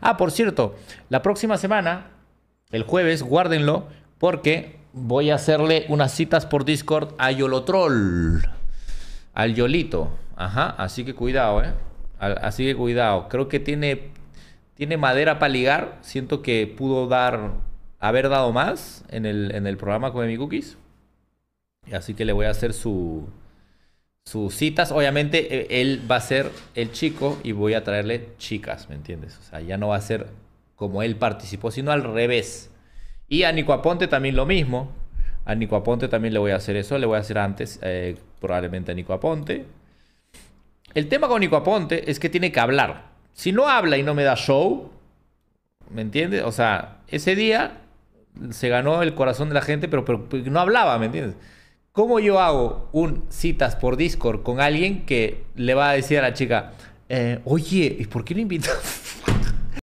Ah, por cierto, la próxima semana, el jueves, guárdenlo, porque voy a hacerle unas citas por Discord a Yolotrol, al Yolito. Ajá, así que cuidado, ¿eh? Así que cuidado. Creo que tiene, tiene madera para ligar. Siento que pudo dar, haber dado más en el, en el programa con mi Cookies. Así que le voy a hacer su, sus citas. Obviamente, e, él va a ser el chico y voy a traerle chicas, ¿me entiendes? O sea, ya no va a ser como él participó, sino al revés. Y a Nico Aponte también lo mismo. A Nico Aponte también le voy a hacer eso, le voy a hacer antes, eh, probablemente a Nico Aponte. El tema con Nico Aponte es que tiene que hablar. Si no habla y no me da show, ¿me entiendes? O sea, ese día se ganó el corazón de la gente, pero, pero no hablaba, ¿me entiendes? ¿Cómo yo hago un citas por Discord con alguien que le va a decir a la chica, eh, oye, ¿y por qué no invitas?